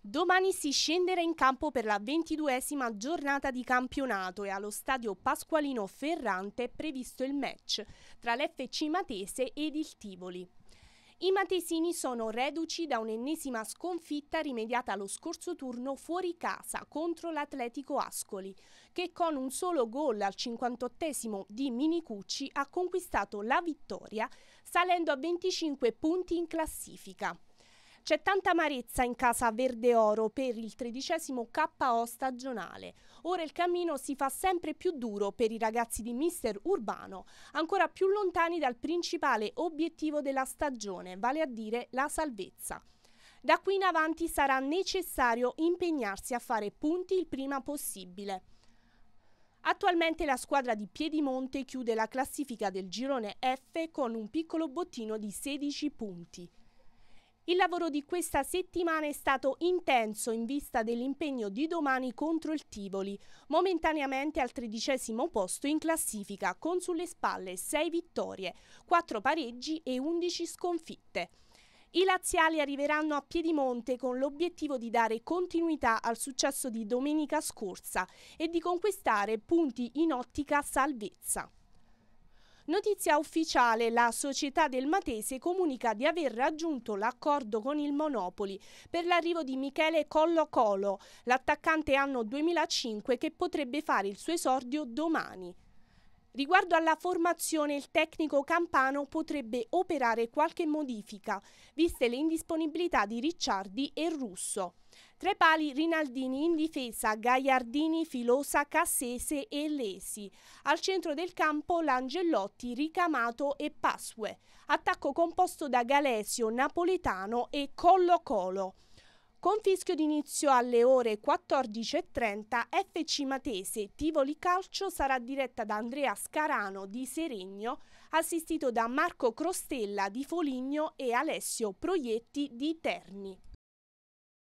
Domani si scenderà in campo per la ventiduesima giornata di campionato e allo stadio Pasqualino Ferrante è previsto il match tra l'FC Matese ed il Tivoli. I matesini sono reduci da un'ennesima sconfitta rimediata lo scorso turno fuori casa contro l'Atletico Ascoli, che con un solo gol al 58 di Minicucci ha conquistato la vittoria, salendo a 25 punti in classifica. C'è tanta amarezza in casa Verde Oro per il tredicesimo KO stagionale. Ora il cammino si fa sempre più duro per i ragazzi di Mister Urbano, ancora più lontani dal principale obiettivo della stagione, vale a dire la salvezza. Da qui in avanti sarà necessario impegnarsi a fare punti il prima possibile. Attualmente la squadra di Piedimonte chiude la classifica del girone F con un piccolo bottino di 16 punti. Il lavoro di questa settimana è stato intenso in vista dell'impegno di domani contro il Tivoli, momentaneamente al tredicesimo posto in classifica, con sulle spalle 6 vittorie, 4 pareggi e 11 sconfitte. I laziali arriveranno a Piedimonte con l'obiettivo di dare continuità al successo di domenica scorsa e di conquistare punti in ottica salvezza. Notizia ufficiale, la società del Matese comunica di aver raggiunto l'accordo con il Monopoli per l'arrivo di Michele Collo Colo, l'attaccante anno 2005 che potrebbe fare il suo esordio domani. Riguardo alla formazione, il tecnico campano potrebbe operare qualche modifica, viste le indisponibilità di Ricciardi e Russo. Tre pali Rinaldini in difesa, Gagliardini, Filosa, Cassese e Lesi. Al centro del campo Langellotti, Ricamato e Pasue. Attacco composto da Galesio, Napoletano e Collo Colo. Con fischio d'inizio alle ore 14.30 FC Matese Tivoli Calcio sarà diretta da Andrea Scarano di Seregno, assistito da Marco Crostella di Foligno e Alessio Proietti di Terni.